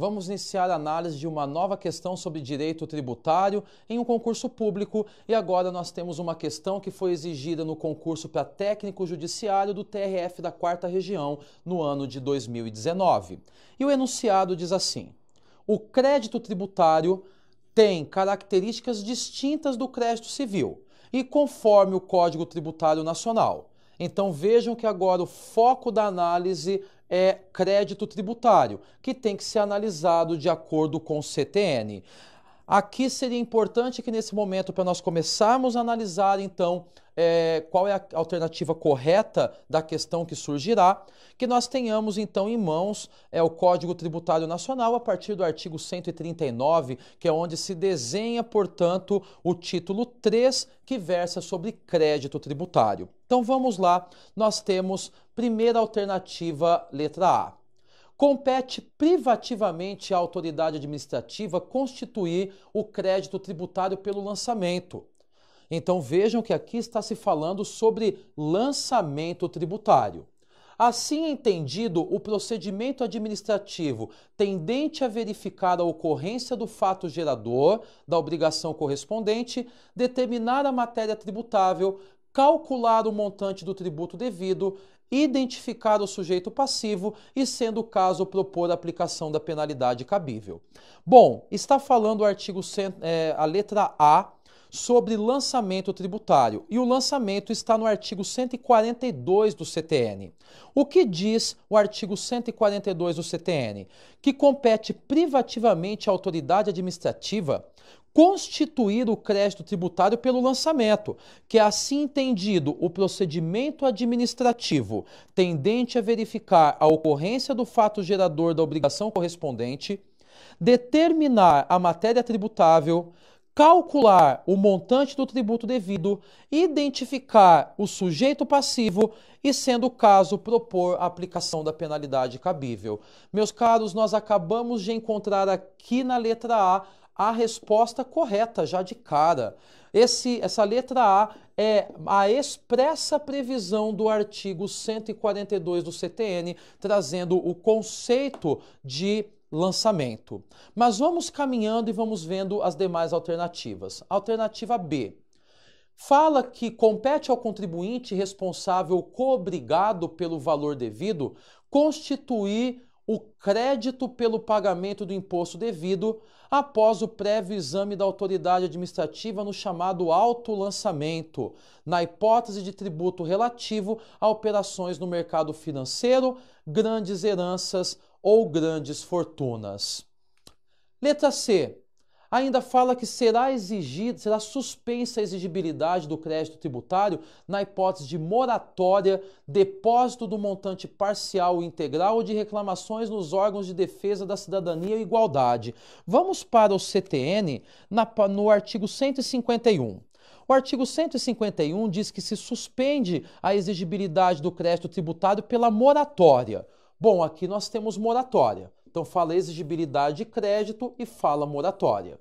Vamos iniciar a análise de uma nova questão sobre direito tributário em um concurso público e agora nós temos uma questão que foi exigida no concurso para técnico judiciário do TRF da Quarta Região no ano de 2019. E o enunciado diz assim: O crédito tributário tem características distintas do crédito civil e conforme o Código Tributário Nacional. Então vejam que agora o foco da análise é crédito tributário, que tem que ser analisado de acordo com o CTN. Aqui seria importante que nesse momento, para nós começarmos a analisar então é, qual é a alternativa correta da questão que surgirá, que nós tenhamos então em mãos é, o Código Tributário Nacional a partir do artigo 139, que é onde se desenha, portanto, o título 3, que versa sobre crédito tributário. Então vamos lá, nós temos primeira alternativa, letra A compete privativamente à autoridade administrativa constituir o crédito tributário pelo lançamento. Então vejam que aqui está se falando sobre lançamento tributário. Assim entendido, o procedimento administrativo tendente a verificar a ocorrência do fato gerador da obrigação correspondente, determinar a matéria tributável, calcular o montante do tributo devido, identificar o sujeito passivo e, sendo o caso, propor a aplicação da penalidade cabível. Bom, está falando o artigo é, a letra A sobre lançamento tributário, e o lançamento está no artigo 142 do CTN. O que diz o artigo 142 do CTN? Que compete privativamente à autoridade administrativa constituir o crédito tributário pelo lançamento, que é assim entendido o procedimento administrativo tendente a verificar a ocorrência do fato gerador da obrigação correspondente, determinar a matéria tributável, calcular o montante do tributo devido, identificar o sujeito passivo e, sendo o caso, propor a aplicação da penalidade cabível. Meus caros, nós acabamos de encontrar aqui na letra A a resposta correta já de cara. Esse, essa letra A é a expressa previsão do artigo 142 do CTN, trazendo o conceito de lançamento. Mas vamos caminhando e vamos vendo as demais alternativas. Alternativa B fala que compete ao contribuinte responsável co-obrigado pelo valor devido constituir o crédito pelo pagamento do imposto devido após o prévio exame da autoridade administrativa no chamado autolançamento, na hipótese de tributo relativo a operações no mercado financeiro, grandes heranças ou grandes fortunas. Letra C ainda fala que será exigida, será suspensa a exigibilidade do crédito tributário na hipótese de moratória, depósito do montante parcial ou integral ou de reclamações nos órgãos de defesa da cidadania e igualdade. Vamos para o CTN na, no artigo 151. O artigo 151 diz que se suspende a exigibilidade do crédito tributário pela moratória. Bom, aqui nós temos moratória. Então fala exigibilidade de crédito e fala moratória.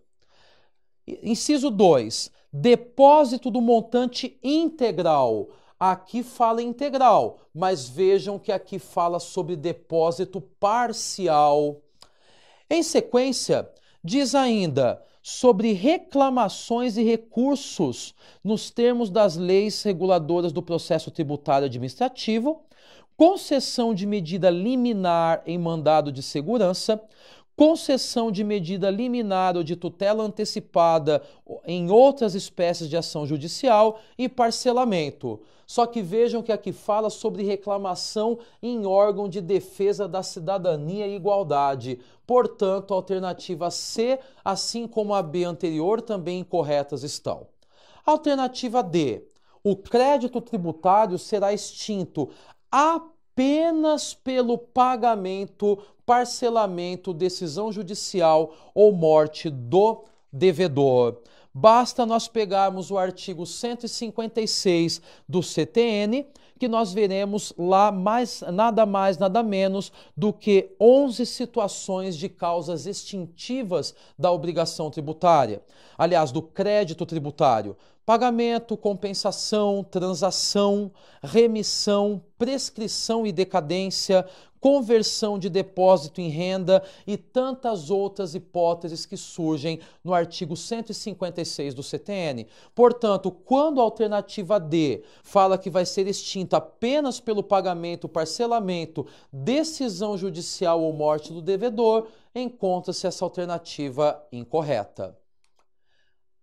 Inciso 2, depósito do montante integral. Aqui fala integral, mas vejam que aqui fala sobre depósito parcial. Em sequência, diz ainda sobre reclamações e recursos nos termos das leis reguladoras do processo tributário administrativo concessão de medida liminar em mandado de segurança, concessão de medida liminar ou de tutela antecipada em outras espécies de ação judicial e parcelamento. Só que vejam que aqui fala sobre reclamação em órgão de defesa da cidadania e igualdade. Portanto, a alternativa C, assim como a B anterior, também incorretas estão. Alternativa D. O crédito tributário será extinto apenas pelo pagamento, parcelamento, decisão judicial ou morte do devedor. Basta nós pegarmos o artigo 156 do CTN, que nós veremos lá mais nada mais nada menos do que 11 situações de causas extintivas da obrigação tributária, aliás, do crédito tributário. Pagamento, compensação, transação, remissão, prescrição e decadência, conversão de depósito em renda e tantas outras hipóteses que surgem no artigo 156 do CTN. Portanto, quando a alternativa D fala que vai ser extinta apenas pelo pagamento, parcelamento, decisão judicial ou morte do devedor, encontra-se essa alternativa incorreta.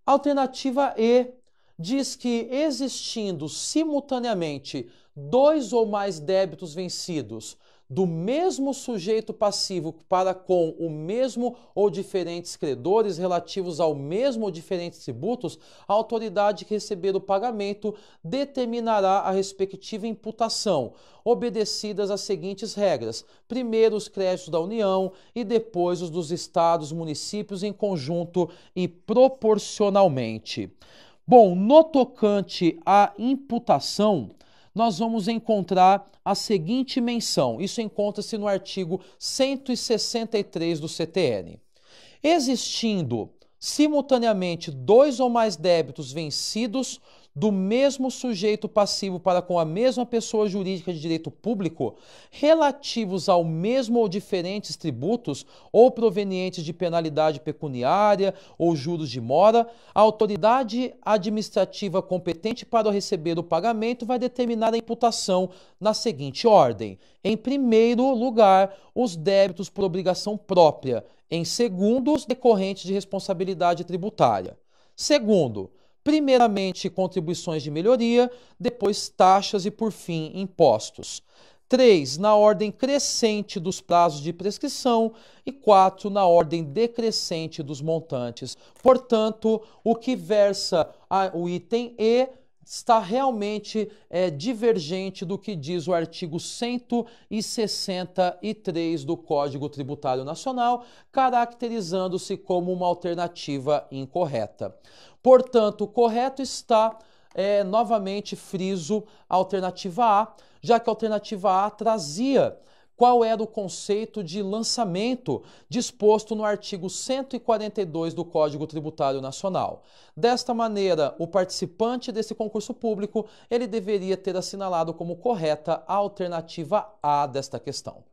Alternativa E diz que existindo simultaneamente dois ou mais débitos vencidos do mesmo sujeito passivo para com o mesmo ou diferentes credores relativos ao mesmo ou diferentes tributos, a autoridade que receber o pagamento determinará a respectiva imputação, obedecidas as seguintes regras: primeiro os créditos da União e depois os dos estados, municípios em conjunto e proporcionalmente. Bom, no tocante à imputação, nós vamos encontrar a seguinte menção. Isso encontra-se no artigo 163 do CTN. Existindo simultaneamente dois ou mais débitos vencidos do mesmo sujeito passivo para com a mesma pessoa jurídica de direito público, relativos ao mesmo ou diferentes tributos, ou provenientes de penalidade pecuniária ou juros de mora, a autoridade administrativa competente para receber o pagamento vai determinar a imputação na seguinte ordem: em primeiro lugar, os débitos por obrigação própria, em segundo, os decorrentes de responsabilidade tributária. Segundo, primeiramente contribuições de melhoria, depois taxas e, por fim, impostos. 3. Na ordem crescente dos prazos de prescrição e 4. Na ordem decrescente dos montantes. Portanto, o que versa o item E está realmente é, divergente do que diz o artigo 163 do Código Tributário Nacional, caracterizando-se como uma alternativa incorreta. Portanto, correto está, é, novamente friso, a alternativa A, já que a alternativa A trazia qual era é o conceito de lançamento disposto no artigo 142 do Código Tributário Nacional. Desta maneira, o participante desse concurso público, ele deveria ter assinalado como correta a alternativa A desta questão.